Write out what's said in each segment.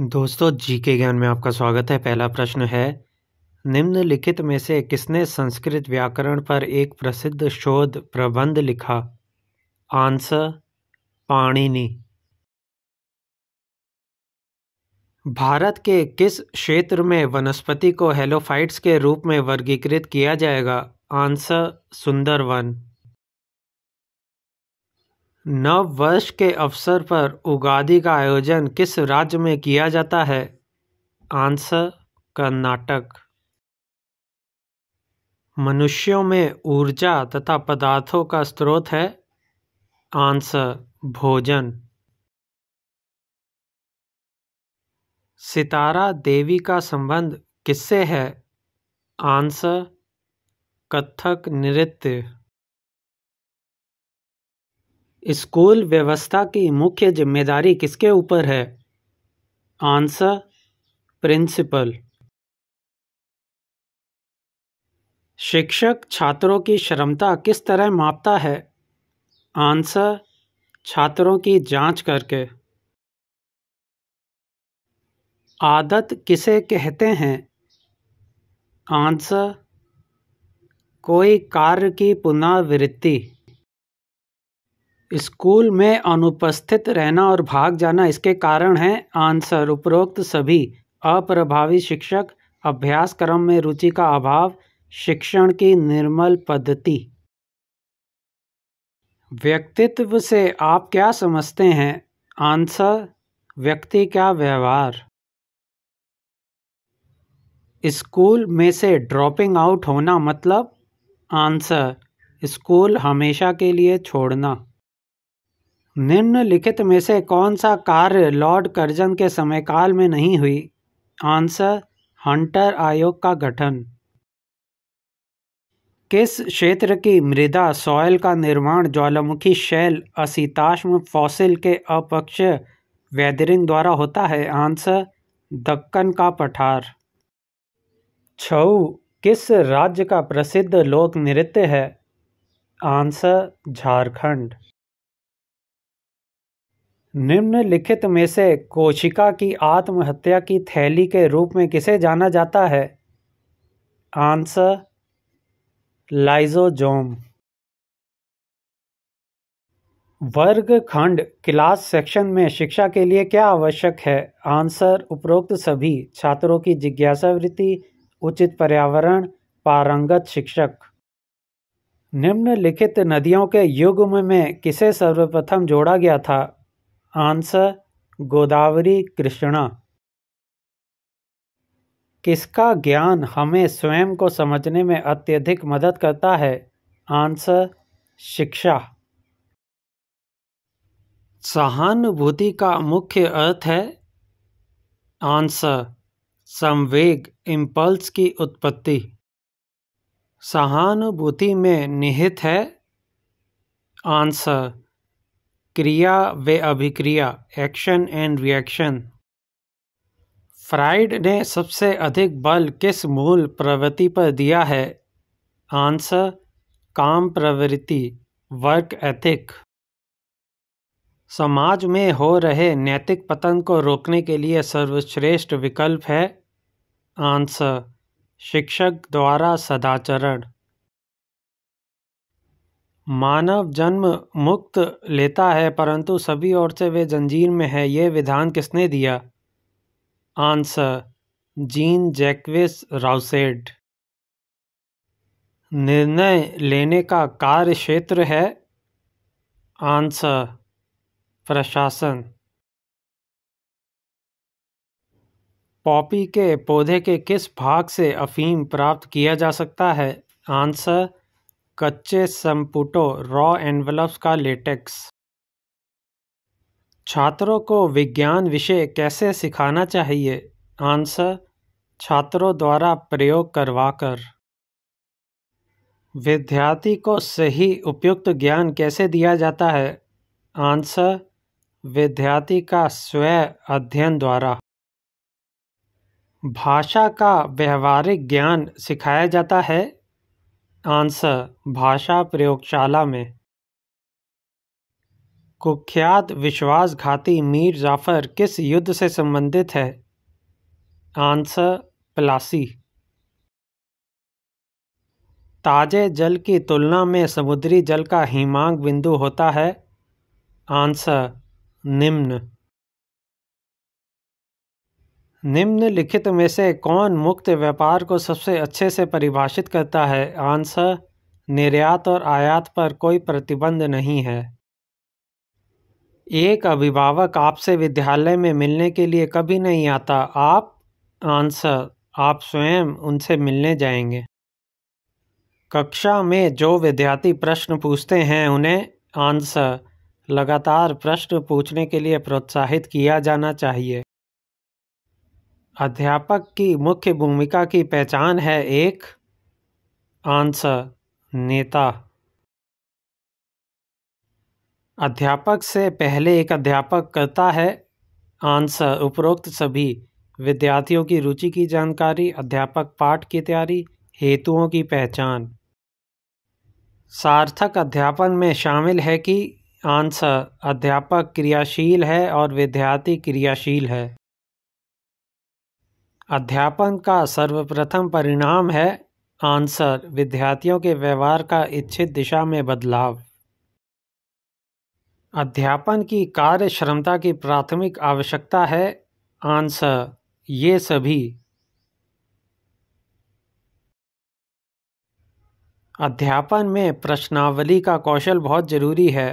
दोस्तों जी के ज्ञान में आपका स्वागत है पहला प्रश्न है निम्नलिखित में से किसने संस्कृत व्याकरण पर एक प्रसिद्ध शोध प्रबंध लिखा आंसर पाणिनि भारत के किस क्षेत्र में वनस्पति को हेलोफाइट्स के रूप में वर्गीकृत किया जाएगा आंसर सुंदरवन नव वर्ष के अवसर पर उगादि का आयोजन किस राज्य में किया जाता है आंसर कर्नाटक मनुष्यों में ऊर्जा तथा पदार्थों का स्रोत है आंसर भोजन सितारा देवी का संबंध किससे है आंसर कथक नृत्य स्कूल व्यवस्था की मुख्य जिम्मेदारी किसके ऊपर है आंसर प्रिंसिपल शिक्षक छात्रों की क्षमता किस तरह मापता है आंसर छात्रों की जांच करके आदत किसे कहते हैं आंसर कोई कार्य की पुनरावृत्ति स्कूल में अनुपस्थित रहना और भाग जाना इसके कारण हैं आंसर उपरोक्त सभी अप्रभावी शिक्षक अभ्यास क्रम में रुचि का अभाव शिक्षण की निर्मल पद्धति व्यक्तित्व से आप क्या समझते हैं आंसर व्यक्ति का व्यवहार स्कूल में से ड्रॉपिंग आउट होना मतलब आंसर स्कूल हमेशा के लिए छोड़ना निम्नलिखित में से कौन सा कार्य लॉर्ड कर्जन के समयकाल में नहीं हुई आंसर हंटर आयोग का गठन किस क्षेत्र की मृदा सॉयल का निर्माण ज्वालामुखी शैल असीताश्म फॉसिल के अपक्ष वेदरिंग द्वारा होता है आंसर दक्कन का पठार छऊ किस राज्य का प्रसिद्ध लोक नृत्य है आंसर झारखंड निम्नलिखित में से कोशिका की आत्महत्या की थैली के रूप में किसे जाना जाता है आंसर लाइजोजोम वर्ग खंड क्लास सेक्शन में शिक्षा के लिए क्या आवश्यक है आंसर उपरोक्त सभी छात्रों की जिज्ञासा वृत्ति उचित पर्यावरण पारंगत शिक्षक निम्नलिखित नदियों के युग्म में किसे सर्वप्रथम जोड़ा गया था आंसर गोदावरी कृष्णा किसका ज्ञान हमें स्वयं को समझने में अत्यधिक मदद करता है आंसर शिक्षा सहानुभूति का मुख्य अर्थ है आंसर संवेग इम्पल्स की उत्पत्ति सहानुभूति में निहित है आंसर क्रिया व अभिक्रिया एक्शन एंड रिएक्शन फ्राइड ने सबसे अधिक बल किस मूल प्रवृत्ति पर दिया है आंसर काम प्रवृत्ति वर्क एथिक समाज में हो रहे नैतिक पतन को रोकने के लिए सर्वश्रेष्ठ विकल्प है आंसर शिक्षक द्वारा सदाचरण मानव जन्म मुक्त लेता है परंतु सभी ओर से वे जंजीर में है यह विधान किसने दिया आंसर जीन जैकविस राउसेड निर्णय लेने का कार्य क्षेत्र है आंसर प्रशासन पॉपी के पौधे के किस भाग से अफीम प्राप्त किया जा सकता है आंसर कच्चे संपुटों रॉ एनवलप्स का लेटेक्स छात्रों को विज्ञान विषय कैसे सिखाना चाहिए आंसर छात्रों द्वारा प्रयोग करवाकर विद्यार्थी को सही उपयुक्त ज्ञान कैसे दिया जाता है आंसर विद्यार्थी का स्वयं अध्ययन द्वारा भाषा का व्यवहारिक ज्ञान सिखाया जाता है आंसर भाषा प्रयोगशाला में कुख्यात विश्वासघाती मीर जाफ़र किस युद्ध से संबंधित है आंसर प्लासी ताजे जल की तुलना में समुद्री जल का हिमांक बिंदु होता है आंसर निम्न निम्नलिखित में से कौन मुक्त व्यापार को सबसे अच्छे से परिभाषित करता है आंसर निर्यात और आयात पर कोई प्रतिबंध नहीं है एक अभिभावक आपसे विद्यालय में मिलने के लिए कभी नहीं आता आप आंसर आप स्वयं उनसे मिलने जाएंगे कक्षा में जो विद्यार्थी प्रश्न पूछते हैं उन्हें आंसर लगातार प्रश्न पूछने के लिए प्रोत्साहित किया जाना चाहिए अध्यापक की मुख्य भूमिका की पहचान है एक आंसर नेता अध्यापक से पहले एक अध्यापक करता है आंसर उपरोक्त सभी विद्यार्थियों की रुचि की जानकारी अध्यापक पाठ की तैयारी हेतुओं की पहचान सार्थक अध्यापन में शामिल है कि आंसर अध्यापक क्रियाशील है और विद्यार्थी क्रियाशील है अध्यापन का सर्वप्रथम परिणाम है आंसर विद्यार्थियों के व्यवहार का इच्छित दिशा में बदलाव अध्यापन की कार्य क्षमता की प्राथमिक आवश्यकता है आंसर ये सभी अध्यापन में प्रश्नावली का कौशल बहुत ज़रूरी है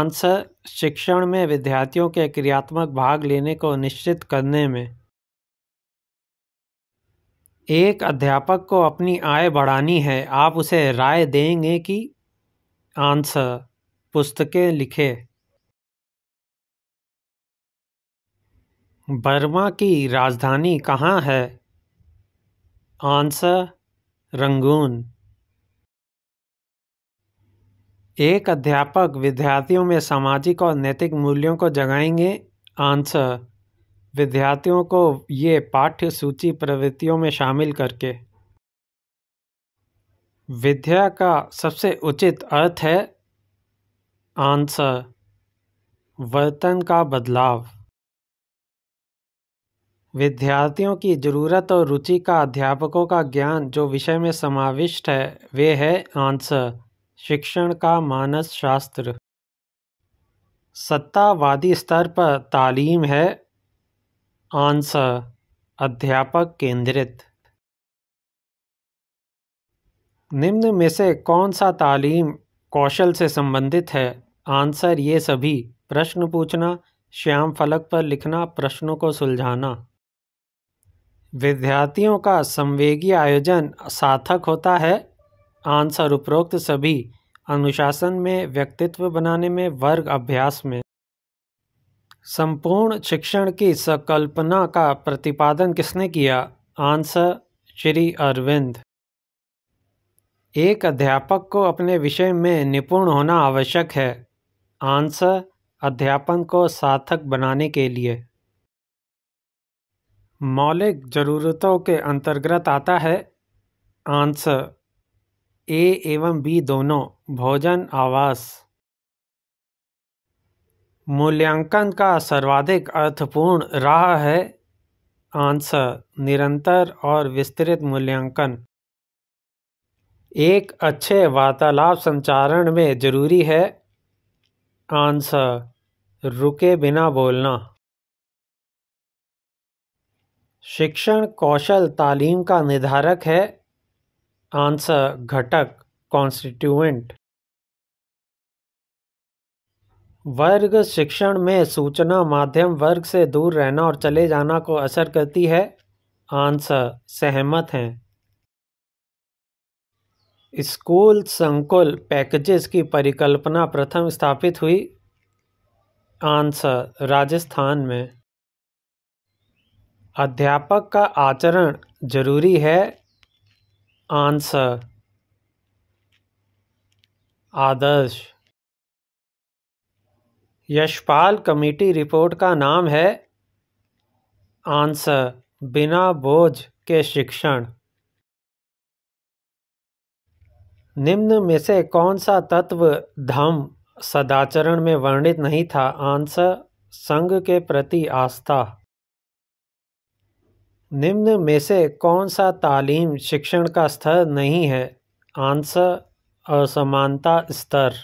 आंसर शिक्षण में विद्यार्थियों के क्रियात्मक भाग लेने को निश्चित करने में एक अध्यापक को अपनी आय बढ़ानी है आप उसे राय देंगे कि आंसर पुस्तकें लिखे बर्मा की राजधानी कहाँ है आंसर रंगून एक अध्यापक विद्यार्थियों में सामाजिक और नैतिक मूल्यों को जगाएंगे आंसर विद्यार्थियों को ये पाठ्य सूची प्रवृत्तियों में शामिल करके विद्या का सबसे उचित अर्थ है आंसर वर्तन का बदलाव विद्यार्थियों की जरूरत और रुचि का अध्यापकों का ज्ञान जो विषय में समाविष्ट है वे है आंसर शिक्षण का मानस शास्त्र सत्तावादी स्तर पर तालीम है आंसर अध्यापक केंद्रित निम्न में से कौन सा तालीम कौशल से संबंधित है आंसर ये सभी प्रश्न पूछना श्याम फलक पर लिखना प्रश्नों को सुलझाना विद्यार्थियों का संवेगी आयोजन सार्थक होता है आंसर उपरोक्त सभी अनुशासन में व्यक्तित्व बनाने में वर्ग अभ्यास में संपूर्ण शिक्षण की संकल्पना का प्रतिपादन किसने किया आंसर श्री अरविंद एक अध्यापक को अपने विषय में निपुण होना आवश्यक है आंसर अध्यापन को सार्थक बनाने के लिए मौलिक ज़रूरतों के अंतर्गत आता है आंसर ए एवं बी दोनों भोजन आवास मूल्यांकन का सर्वाधिक अर्थपूर्ण राह है आंसर निरंतर और विस्तृत मूल्यांकन एक अच्छे वार्तालाप संचारण में जरूरी है आंसर रुके बिना बोलना शिक्षण कौशल तालीम का निर्धारक है आंसर घटक कॉन्स्टिट्यूएंट वर्ग शिक्षण में सूचना माध्यम वर्ग से दूर रहना और चले जाना को असर करती है आंसर सहमत हैं स्कूल संकुल पैकेजेस की परिकल्पना प्रथम स्थापित हुई आंसर राजस्थान में अध्यापक का आचरण जरूरी है आंसर आदर्श यशपाल कमेटी रिपोर्ट का नाम है आंसर बिना बोझ के शिक्षण निम्न में से कौन सा तत्व धम सदाचरण में वर्णित नहीं था आंसर संघ के प्रति आस्था निम्न में से कौन सा तालीम शिक्षण का स्तर नहीं है आंसर असमानता स्तर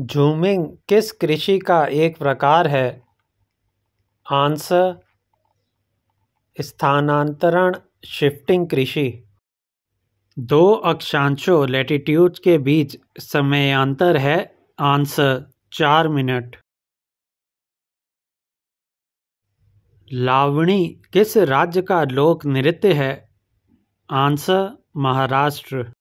झूमिंग किस कृषि का एक प्रकार है आंसर स्थानांतरण शिफ्टिंग कृषि दो अक्षांशों लैटिट्यूड के बीच समयांतर है आंसर चार मिनट लावणी किस राज्य का लोक नृत्य है आंसर महाराष्ट्र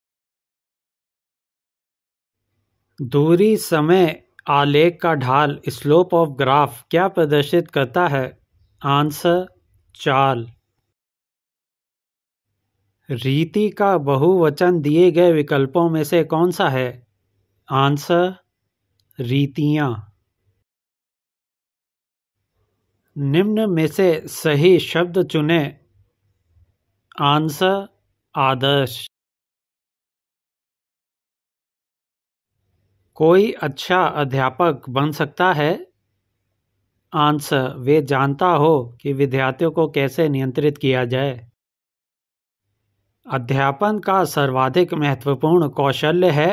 दूरी समय आलेख का ढाल स्लोप ऑफ ग्राफ क्या प्रदर्शित करता है आंसर चाल रीति का बहुवचन दिए गए विकल्पों में से कौन सा है आंसर रीतियां निम्न में से सही शब्द चुने आंसर आदर्श कोई अच्छा अध्यापक बन सकता है आंसर वे जानता हो कि विद्यार्थियों को कैसे नियंत्रित किया जाए अध्यापन का सर्वाधिक महत्वपूर्ण कौशल्य है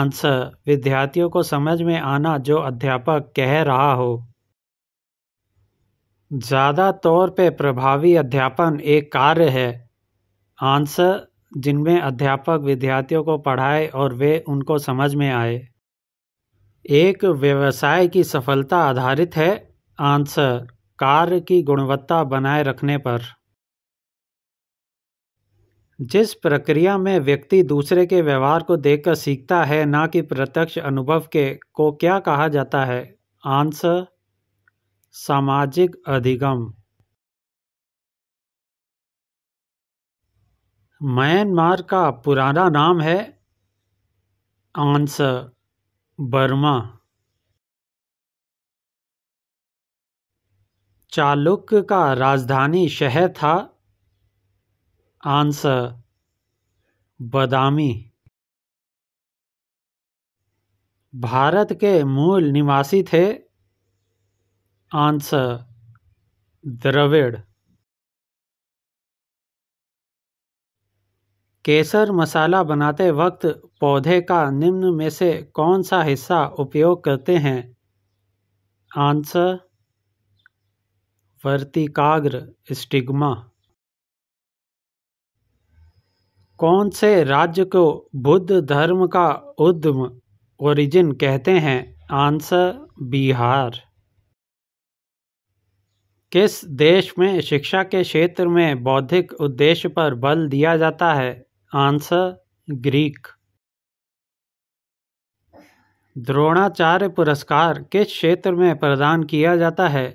आंसर विद्यार्थियों को समझ में आना जो अध्यापक कह रहा हो ज़्यादा तौर पे प्रभावी अध्यापन एक कार्य है आंसर जिनमें अध्यापक विद्यार्थियों को पढ़ाए और वे उनको समझ में आए एक व्यवसाय की सफलता आधारित है आंसर कार्य की गुणवत्ता बनाए रखने पर जिस प्रक्रिया में व्यक्ति दूसरे के व्यवहार को देखकर सीखता है ना कि प्रत्यक्ष अनुभव के को क्या कहा जाता है आंसर सामाजिक अधिगम म्यांमार का पुराना नाम है आंसर बर्मा चालुक्य का राजधानी शहर था आंसर बदामी भारत के मूल निवासी थे आंसर द्रविड़ केसर मसाला बनाते वक्त पौधे का निम्न में से कौन सा हिस्सा उपयोग करते हैं आंसर वर्तिकाग्र स्टिग्मा कौन से राज्य को बुद्ध धर्म का उद्यम ओरिजिन कहते हैं आंसर बिहार किस देश में शिक्षा के क्षेत्र में बौद्धिक उद्देश्य पर बल दिया जाता है आंसर ग्रीक द्रोणाचार्य पुरस्कार किस क्षेत्र में प्रदान किया जाता है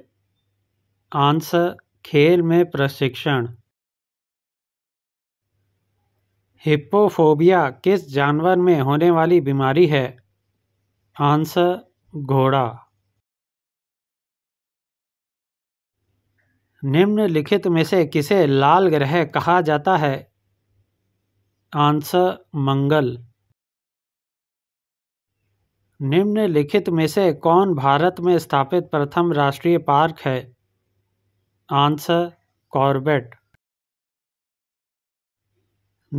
आंसर खेल में प्रशिक्षण हिप्पोफोबिया किस जानवर में होने वाली बीमारी है आंसर घोड़ा निम्नलिखित में से किसे लाल ग्रह कहा जाता है आंसर मंगल निम्नलिखित में से कौन भारत में स्थापित प्रथम राष्ट्रीय पार्क है आंसर कॉर्बेट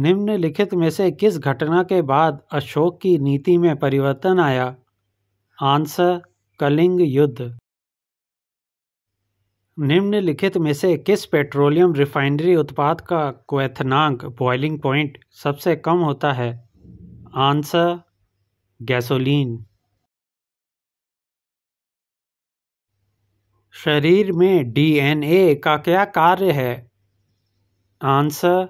निम्नलिखित में से किस घटना के बाद अशोक की नीति में परिवर्तन आया आंसर कलिंग युद्ध निम्नलिखित में से किस पेट्रोलियम रिफाइनरी उत्पाद का क्वेथनांक बॉइलिंग पॉइंट सबसे कम होता है आंसर गैसोलीन शरीर में डीएनए का क्या कार्य है आंसर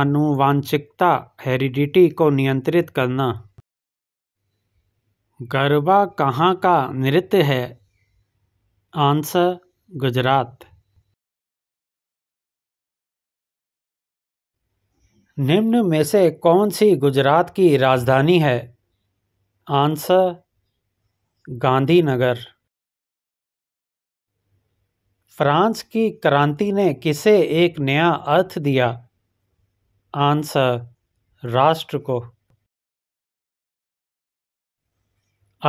अनुवांशिकता हेरिडिटी को नियंत्रित करना गरबा कहाँ का नृत्य है आंसर गुजरात निम्न में से कौन सी गुजरात की राजधानी है आंसर गांधीनगर फ्रांस की क्रांति ने किसे एक नया अर्थ दिया आंसर राष्ट्र को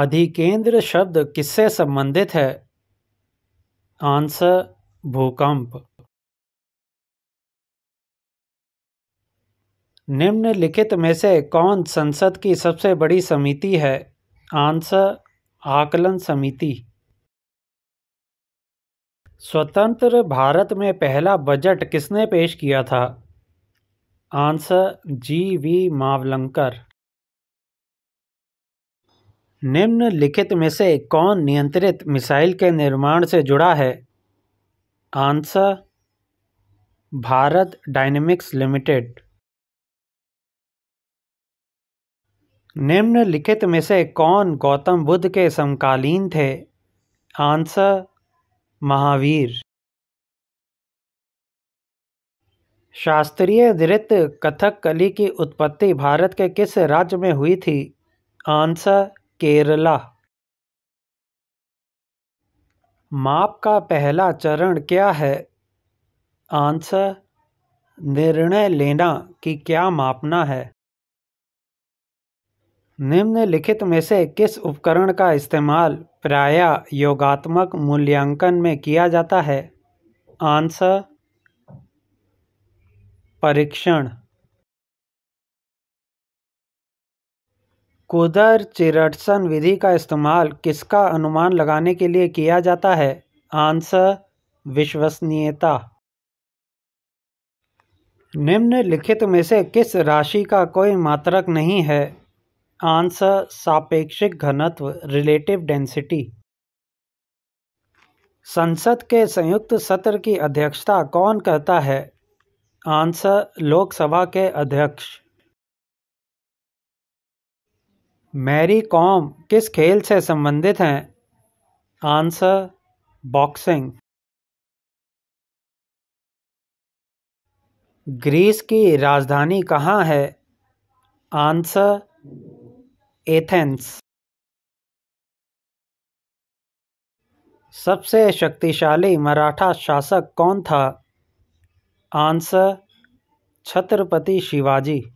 अधिकेंद्र शब्द किससे संबंधित है आंसर भूकंप निम्नलिखित में से कौन संसद की सबसे बड़ी समिति है आंसर आकलन समिति स्वतंत्र भारत में पहला बजट किसने पेश किया था आंसर जी वी मावलंकर निम्नलिखित में से कौन नियंत्रित मिसाइल के निर्माण से जुड़ा है आंसर भारत डायनेमिक्स लिमिटेड निम्नलिखित में से कौन गौतम बुद्ध के समकालीन थे आंसर महावीर शास्त्रीय नृत्य कली की उत्पत्ति भारत के किस राज्य में हुई थी आंसर केरला माप का पहला चरण क्या है आंसर निर्णय लेना कि क्या मापना है निम्नलिखित में से किस उपकरण का इस्तेमाल प्राय योगात्मक मूल्यांकन में किया जाता है आंसर परीक्षण कुदर चिरटसन विधि का इस्तेमाल किसका अनुमान लगाने के लिए किया जाता है आंसर विश्वसनीयता निम्नलिखित में से किस राशि का कोई मात्रक नहीं है आंसर सापेक्षिक घनत्व रिलेटिव डेंसिटी संसद के संयुक्त सत्र की अध्यक्षता कौन करता है आंसर लोकसभा के अध्यक्ष मैरी कॉम किस खेल से संबंधित हैं आंसर बॉक्सिंग ग्रीस की राजधानी कहाँ है आंसर एथेंस सबसे शक्तिशाली मराठा शासक कौन था आंसर छत्रपति शिवाजी